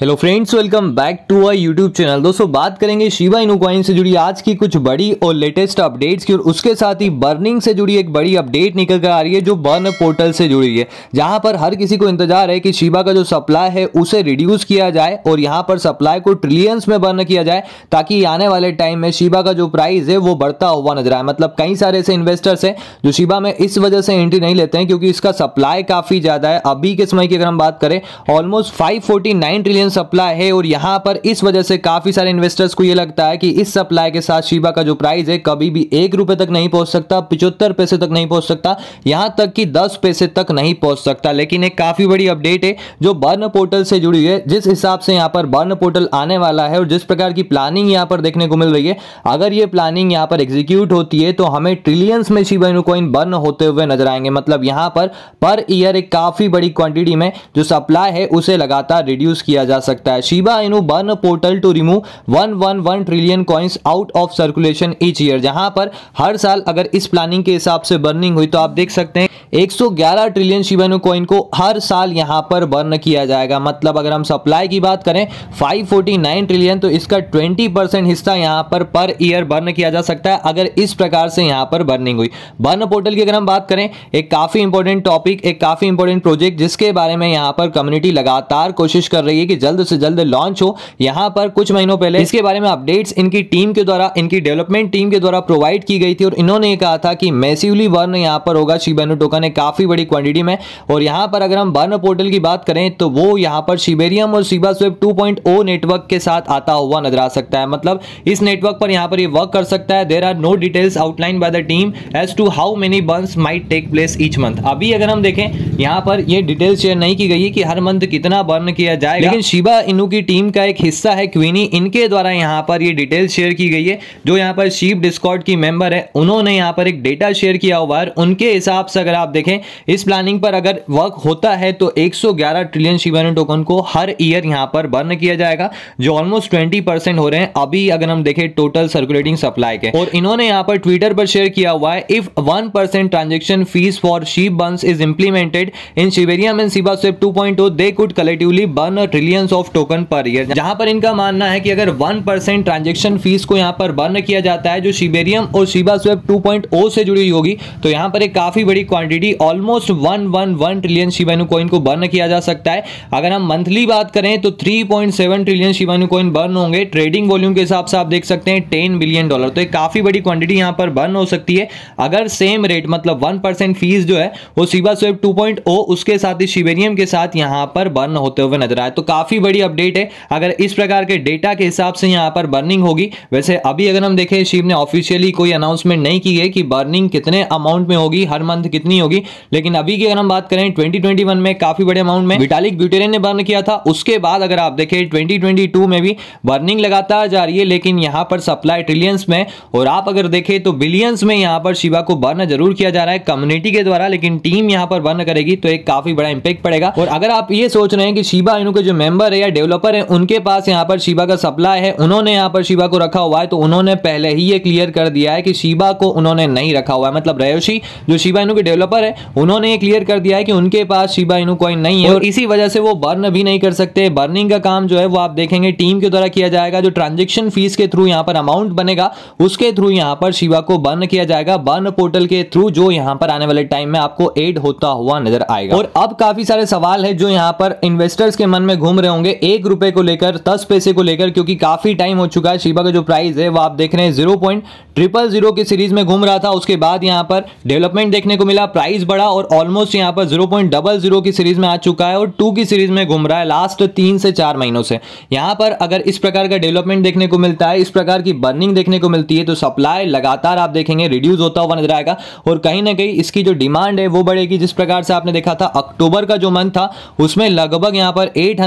hello friends welcome back to our YouTube channel दोस्तों बात करेंगे शिवा इनू से जुड़ी आज की कुछ बड़ी और लेटेस्ट अपडेट्स की और उसके साथ ही बर्निंग से जुड़ी एक बड़ी अपडेट निकल कर आ रही है जो बर्न पोर्टल से जुड़ी है जहां पर हर किसी को इंतजार है कि शिवा का जो सप्लाई है उसे रिड्यूस किया जाए और यहाँ पर सप्लाई को ट्रिलियंस में बर्न किया जाए ताकि आने वाले टाइम में शिवा का जो प्राइस है वो बढ़ता हुआ नजर आए मतलब कई सारे ऐसे इन्वेस्टर्स हैं जो शिवा में इस वजह से एंट्री नहीं लेते हैं क्योंकि इसका सप्लाई काफ़ी ज़्यादा है अभी के समय की अगर हम बात करें almost five trillion Indian supply है और यहाँ पर इस वजह से काफी सारे इन्वेस्टर्स को यह लगता है कि इस सप्लाई के साथ शिबा का जो प्राइस है कभी भी एक रुपए तक नहीं पहुंच सकता पिछहत्तर पैसे तक नहीं पहुंच सकता यहां तक कि दस पैसे तक नहीं पहुंच सकता लेकिन एक काफी बड़ी अपडेट है जो बर्न पोर्टल से जुड़ी है जिस हिसाब से यहाँ पर बर्न पोर्टल आने वाला है और जिस प्रकार की प्लानिंग यहाँ पर देखने को मिल रही है अगर ये प्लानिंग यहाँ पर एग्जीक्यूट होती है तो हमें ट्रिलियंस में शिबा कॉइन बर्न होते हुए नजर आएंगे मतलब यहाँ पर पर ईयर एक काफी बड़ी क्वांटिटी में जो सप्लाई है उसे लगातार रिड्यूस किया जा जा सकता है Shiba Inu burn portal to remove one one one trillion coins out of circulation each year जहां पर हर साल अगर इस प्लानिंग के हिसाब से बर्निंग हुई तो आप देख सकते हैं 111 ट्रिलियन शिवेनु कॉइन को हर साल यहां पर बर्न किया जाएगा मतलब अगर हम सप्लाई की बात करें 549 ट्रिलियन तो इसका 20 परसेंट हिस्सा यहां पर पर ईयर बर्न किया जा सकता है अगर इस प्रकार से यहां पर बर्निंग हुई बर्न पोर्टल की अगर हम बात करें एक काफ़ी इंपॉर्टेंट टॉपिक एक काफ़ी इंपॉर्टेंट प्रोजेक्ट जिसके बारे में यहां पर कम्युनिटी लगातार कोशिश कर रही है कि जल्द से जल्द लॉन्च हो यहां पर कुछ महीनों पहले इसके बारे में अपडेट्स इनकी टीम के द्वारा इनकी डेवलपमेंट टीम के द्वारा प्रोवाइड की गई थी और इन्होंने कहा था कि मैसिवली बर्न यहां पर होगा शिवेनु टोकन ने काफ़ी बड़ी क्वांटिटी में और यहां पर अगर हम बर्न पोर्टल की बात करें तो वो यहां पर शिबेरियम और सीबा स्वेप टू नेटवर्क के साथ आता हुआ नजर आ सकता है मतलब इस नेटवर्क पर यहां पर ये वर्क कर सकता है there are no details outline by the team as to how many burn might take place each month अभी अगर हम देखें यहां पर ये डिटेल्स शेयर नहीं की गई है कि हर मंथ कितना बर्न किया जाए लेकिन शिबा इनू की टीम का एक हिस्सा है क्वीनी इनके द्वारा यहां पर ये डिटेल्स शेयर की गई है जो यहां पर शिव डिस्कॉट की मेंबर है उन्होंने यहां पर एक डेटा शेयर किया हुआ है उनके हिसाब से अगर आप देखें इस प्लानिंग पर अगर वर्क होता है तो 111 ट्रिलियन शिवानी टोकन को हर ईयर यहां पर बर्न किया जाएगा जो ऑलमोस्ट ट्वेंटी परसेंट हो रहे हैं अभी अगर हम देखें टोटल सर्कुलेटिंग सप्लाई के और इन्होंने यहां पर ट्विटर पर शेयर किया हुआ है if one percent transaction fees for SHIB burns is implemented in Shibarium and ShibaSwap to they could collectively burn trillions of token per year जहां पर इनका मानना है कि अगर वन परसेंट ट्रांजेक्शन फीस को यहां पर बर्न किया जाता है जो शिवेरियम और शिवा स्वेप टू से जुड़ी होगी तो यहां पर एक काफी बड़ी quantity already almost one one one trillion Shiba Inu coin को बर्न किया जा सकता है अगर हम मंथली बात करें तो 3.7 ट्रिलियन शिवानु कॉइन बर्न होंगे ट्रेडिंग वॉल्यूम के हिसाब से आप देख सकते हैं 10 बिलियन डॉलर तो एक काफ़ी बड़ी क्वांटिटी यहां पर बर्न हो सकती है अगर सेम रेट मतलब वन परसेंट फीस जो है वो सीबा स्वेप टू उसके साथ ही शिवेनियम के साथ यहां पर बर्न होते हुए नजर आए तो काफ़ी बड़ी अपडेट है अगर इस प्रकार के डेटा के हिसाब से यहां पर बर्निंग होगी वैसे अभी अगर हम देखें शिव ने ऑफिशियली कोई अनाउंसमेंट नहीं की है कि बर्निंग कितने अमाउंट में होगी हर मंथ कितनी होगी लेकिन अभी की अगर हम बात करें 2021 में काफी बड़े अमाउंट में विटालिक ब्यूटेरियन ने बर्न किया था उसके बाद अगर आप देखें 2022 में भी बर्निंग लगातार जा रही है लेकिन यहाँ पर सप्लाई ट्रिलियंस में और आप अगर देखें तो बिलियंस में यहाँ पर शिवा को बर्न जरूर किया जा रहा है कम्युनिटी के द्वारा लेकिन टीम यहाँ पर बर्न करेगी तो एक काफी बड़ा इंपैक्ट पड़ेगा और अगर आप ये सोच रहे हैं कि शिवा इनके जो मेंबर है या डेवलपर है उनके पास यहाँ पर शिवा का सप्लाई है उन्होंने यहाँ पर शिवा को रखा हुआ है तो उन्होंने पहले ही ये क्लियर कर दिया है कि शिवा को उन्होंने नहीं रखा हुआ है मतलब रेयोशी जो शिवा इनके डेवलपर पर है उन्होंने ये क्लियर कर दिया है कि उनके पास शिबा इनू कॉइन नहीं है और इसी वजह से वो बर्न भी नहीं कर सकते बर्निंग का काम जो है वो आप देखेंगे टीम के द्वारा किया जाएगा जो ट्रांजेक्शन फीस के थ्रू यहाँ पर अमाउंट बनेगा उसके थ्रू यहाँ पर शिवा को बर्न किया जाएगा बर्न पोर्टल के थ्रू जो यहाँ पर आने वाले टाइम में आपको एड होता हुआ नजर आएगा और अब काफी सारे सवाल है जो यहाँ पर इन्वेस्टर्स के मन में घूम रहे होंगे एक रुपए को लेकर दस पैसे को लेकर क्योंकि काफी टाइम हो चुका है शिवा का जो प्राइस है वो आप देख रहे हैं जीरो पॉइंट ट्रिपल जीरो की सीरीज में घूम रहा था उसके बाद यहाँ पर डेवलपमेंट देखने को मिला प्राइस बढ़ा और ऑलमोस्ट यहाँ पर जीरो पॉइंट डबल जीरो की सीरीज में आ चुका है और टू की सीरीज में घूम रहा है लास्ट तीन से चार महीनों से यहाँ पर अगर इस प्रकार का डेवलपमेंट देखने को मिलता है इस प्रकार की बर्निंग देखने को मिलती है तो सप्लाई लगातार आप देखेंगे रिड्यूज होता हुआ नजर आएगा और कहीं ना कहीं इसकी जो डिमांड है वो बढ़ेगी जिस प्रकार से आपने देखा था अक्टूबर का जो मंथ था उसमें लगभग यहाँ पर एट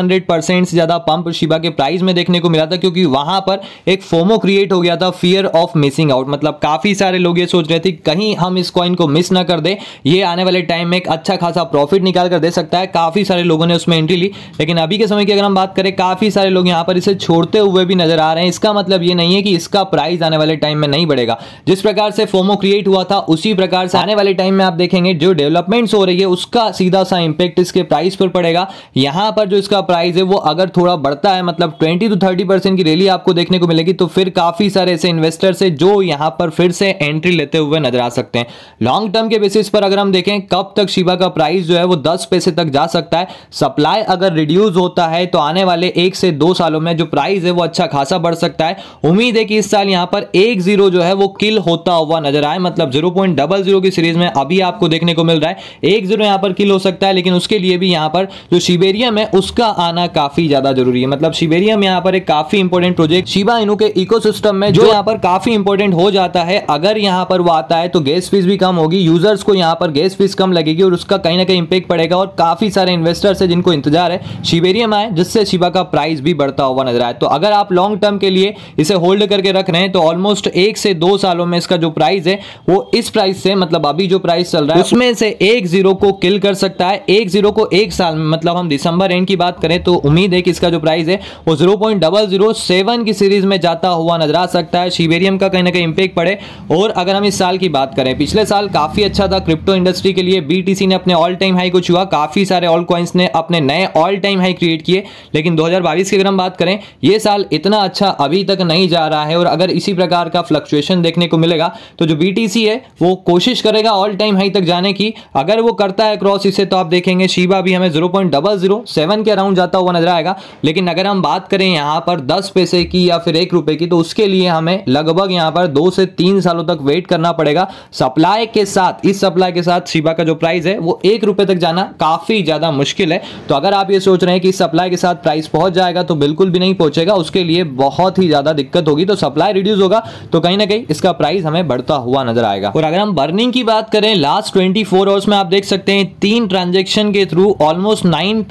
से ज़्यादा पंप शिबा के प्राइस में देखने को मिला था क्योंकि वहां पर एक फोमो क्रिएट हो गया था फियर ऑफ मिसिंग आउट मतलब काफ़ी सारे लोग ये सोच रहे थे कहीं हम इस कॉइन को मिस ना कर दे ये आने वाले टाइम में एक अच्छा खासा प्रॉफिट निकाल कर दे सकता है काफ़ी सारे लोगों ने उसमें एंट्री ली लेकिन अभी के समय की अगर हम बात करें काफ़ी सारे लोग यहाँ पर इसे छोड़ते हुए भी नजर आ रहे हैं इसका मतलब ये नहीं है कि इसका प्राइस आने वाले टाइम में नहीं बढ़ेगा जिस प्रकार से फोमो क्रिएट हुआ था उसी प्रकार से आने वाले टाइम में आप देखेंगे जो डेवलपमेंट हो रही है उसका सीधा सा इंपेक्ट इसके प्राइस पर पड़ेगा यहाँ पर जो इसका प्राइस है वो अगर थोड़ा बढ़ता है मतलब ट्वेंटी टू थर्टी परसेंट की रैली आपको देखने को मिलेगी तो फिर काफी सारे ऐसे इन्वेस्टर्स है जो यहाँ पर फिर से एंट्री लेते हुए नजर आ सकते हैं लॉन्ग टर्म के बेसिस पर अगर अगर हम देखें कब तक शिवा का प्राइस जो है वो दस पैसे तक जा सकता है सप्लाई अगर रिड्यूस होता है तो आने वाले एक से दो सालों में जो प्राइस है वो अच्छा खासा बढ़ सकता है उम्मीद है कि इस साल यहाँ पर एक जीरो जो है वो किल होता हुआ नजर आए मतलब जीरो पॉइंट डबल जीरो की सीरीज में अभी आपको देखने को मिल रहा है एक जीरो यहाँ पर किल हो सकता है लेकिन उसके लिए भी यहाँ पर जो शिबेरियम है उसका आना काफी ज्यादा जरूरी है मतलब शिबेरियम यहाँ पर एक काफी इंपोर्टेंट प्रोजेक्ट शिवा इनू के इको में जो यहाँ पर काफी इंपोर्टेंट हो जाता है अगर यहाँ पर वो आता है तो गैस फीस भी कम होगी यूजर्स को यहाँ पर पर गैस फीस कम लगेगी और उसका कहीं ना कहीं इंपैक्ट पड़ेगा और काफ़ी सारे इन्वेस्टर्स है जिनको इंतजार है शिबेरियम आए जिससे शिबा का प्राइस भी बढ़ता हुआ नजर आए तो अगर आप लॉन्ग टर्म के लिए इसे होल्ड करके रख रहे हैं तो ऑलमोस्ट एक से दो सालों में इसका जो प्राइस है वो इस प्राइस से मतलब अभी जो प्राइस चल रहा है उसमें से एक जीरो को किल कर सकता है एक जीरो को एक साल में मतलब हम दिसंबर एंड की बात करें तो उम्मीद है कि इसका जो प्राइस है वो zero point double zero seven की सीरीज में जाता हुआ नजर आ सकता है शिवेरियम का कहीं ना कहीं इंपैक्ट पड़े और अगर हम इस साल की बात करें पिछले साल काफी अच्छा था क्रिप्टो इंडस्ट्री के लिए बी ने अपने ऑल टाइम हाई को छुआ काफ़ी सारे ऑल कॉइन्स ने अपने नए ऑल टाइम हाई क्रिएट किए लेकिन 2022 की अगर हम बात करें ये साल इतना अच्छा अभी तक नहीं जा रहा है और अगर इसी प्रकार का फ्लक्चुएशन देखने को मिलेगा तो जो बीटीसी है वो कोशिश करेगा ऑल टाइम हाई तक जाने की अगर वो करता है क्रॉस इसे तो आप देखेंगे शिवा भी हमें zero point double zero seven के अराउंड जाता हुआ नजर आएगा लेकिन अगर हम बात करें यहाँ पर दस पैसे की या फिर एक रुपए की तो उसके लिए हमें लगभग यहाँ पर दो से तीन सालों तक वेट करना पड़ेगा सप्लाई के साथ इस सप्लाई के साथ शिबा का जो प्राइस है वो एक रुपए तक जाना काफ़ी ज़्यादा मुश्किल है तो अगर आप ये सोच रहे हैं कि सप्लाई के साथ प्राइस पहुंच जाएगा तो बिल्कुल भी नहीं पहुंचेगा उसके लिए बहुत ही ज़्यादा दिक्कत होगी तो सप्लाई रिड्यूस होगा तो कहीं ना कहीं इसका प्राइस हमें बढ़ता हुआ नजर आएगा और अगर हम बर्निंग की बात करें लास्ट ट्वेंटी आवर्स में आप देख सकते हैं तीन ट्रांजेक्शन के through almost nine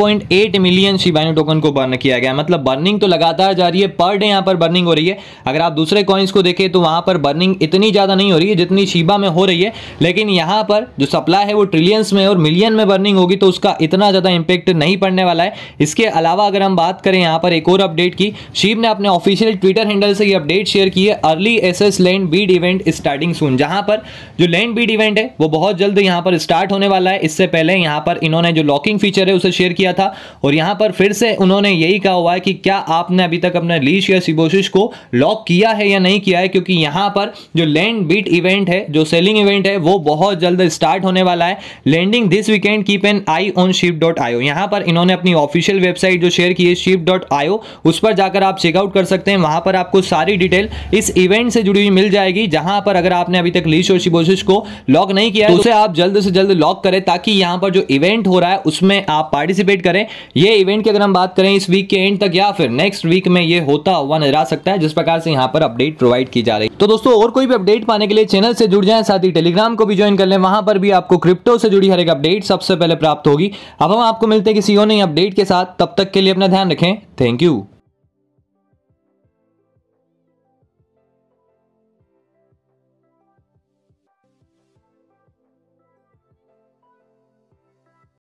million Shiba Inu token को बर्न किया गया मतलब बर्निंग तो लगातार जा रही है पर डे यहाँ पर बर्निंग हो रही है अगर आप दूसरे कॉइन्स को देखें तो वहां पर बर्निंग इतनी ज़्यादा नहीं हो रही है जितनी शिबा में हो रही है लेकिन यहां पर जो सप्लाई है वो ट्रिलियंस में और मिलियन में बर्निंग होगी तो उसका इतना ज़्यादा इम्पैक्ट नहीं पड़ने वाला है इसके अलावा अगर हम बात करें यहाँ पर एक और अपडेट की शिव ने अपने ऑफिशियल ट्विटर हैंडल से ये अपडेट शेयर की है early access land bid event starting soon जहाँ पर जो लैंड बीड इवेंट है वो बहुत जल्द यहाँ पर स्टार्ट होने वाला है इससे पहले यहाँ पर इन्होंने जो लॉकिंग फीचर है उसे शेयर किया था और यहाँ पर फिर से उन्होंने यही कहा हुआ है कि क्या आपने अभी तक अपने लीश या सिबोशिश को लॉक किया है या नहीं किया है क्योंकि यहाँ पर जो लैंड बीट इवेंट है जो सेलिंग इवेंट है वो बहुत जल्द स्टार्ट स्टार्ट होने वाला है landing this weekend keep an eye on SHIB dot io यहाँ पर इन्होंने अपनी ऑफिशियल वेबसाइट जो शेयर की है शिप डॉट आयो उस पर जाकर आप चेकआउट कर सकते हैं वहाँ पर आपको सारी डिटेल इस इवेंट से जुड़ी हुई मिल जाएगी जहाँ पर अगर आपने अभी तक लीश और शिबोशिश को लॉक नहीं किया है तो उसे आप जल्द से जल्द लॉक करें ताकि यहाँ पर जो इवेंट हो रहा है उसमें आप पार्टिसिपेट करें ये इवेंट की अगर हम बात करें इस वीक के एंड तक या फिर नेक्स्ट वीक में ये होता हुआ नजर आ सकता है जिस प्रकार से यहाँ पर अपडेट प्रोवाइड की जा रही है तो दोस्तों और कोई भी अपडेट पाने के लिए चैनल से जुड़ जाए साथ ही टेलीग्राम को भी ज्वाइन कर लें वहां पर पर भी आपको क्रिप्टो से जुड़ी हर एक अपडेट सबसे पहले प्राप्त होगी अब हम आपको मिलते हैं किसी और नई अपडेट के साथ तब तक के लिए अपना ध्यान रखें थैंक यू